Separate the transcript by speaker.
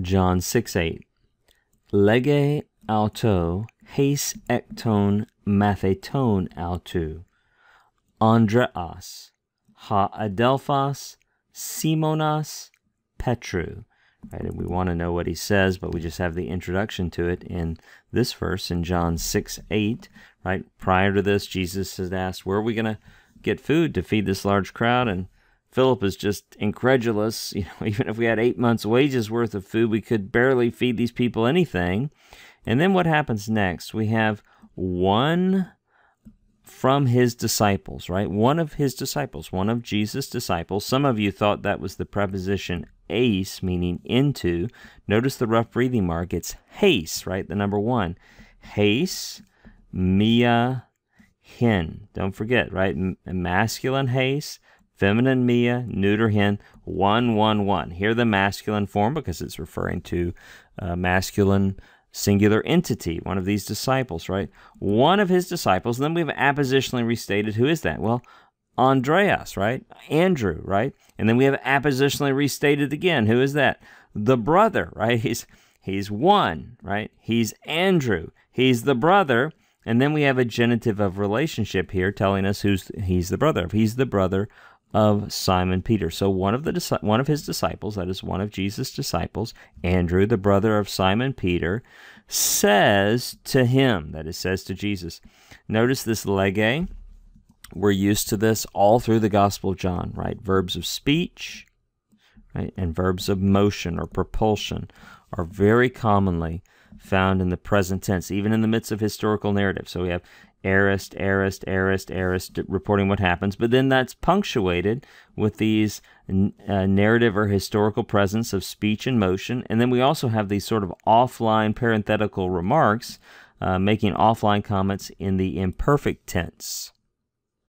Speaker 1: John 6 8. Lege alto hes ecton matheton altu. Andreas, ha adelphos, Simonas, Petru. Right, and we want to know what he says, but we just have the introduction to it in this verse in John 6 8. Right, prior to this, Jesus has asked, Where are we going to get food to feed this large crowd? And Philip is just incredulous. You know, even if we had eight months' wages worth of food, we could barely feed these people anything. And then what happens next? We have one from his disciples, right? One of his disciples, one of Jesus' disciples. Some of you thought that was the preposition ace, meaning into. Notice the rough breathing mark. It's haste, right? The number one. Haste, mia, hin. Don't forget, right? M masculine haste, Feminine Mia, neuter hen, 111. Here the masculine form because it's referring to a uh, masculine singular entity, one of these disciples, right? One of his disciples. And then we've appositionally restated who is that? Well, Andreas, right? Andrew, right? And then we have appositionally restated again. Who is that? The brother, right? He's he's one, right? He's Andrew. He's the brother. And then we have a genitive of relationship here telling us who's he's the brother of. He's the brother of Simon Peter. So one of the one of his disciples, that is one of Jesus' disciples, Andrew, the brother of Simon Peter, says to him, that is says to Jesus. Notice this lege. We're used to this all through the Gospel of John, right? Verbs of speech, right, and verbs of motion or propulsion are very commonly found in the present tense, even in the midst of historical narrative. So we have aorist, aorist, aorist, aorist, reporting what happens. But then that's punctuated with these uh, narrative or historical presence of speech and motion. And then we also have these sort of offline parenthetical remarks, uh, making offline comments in the imperfect tense.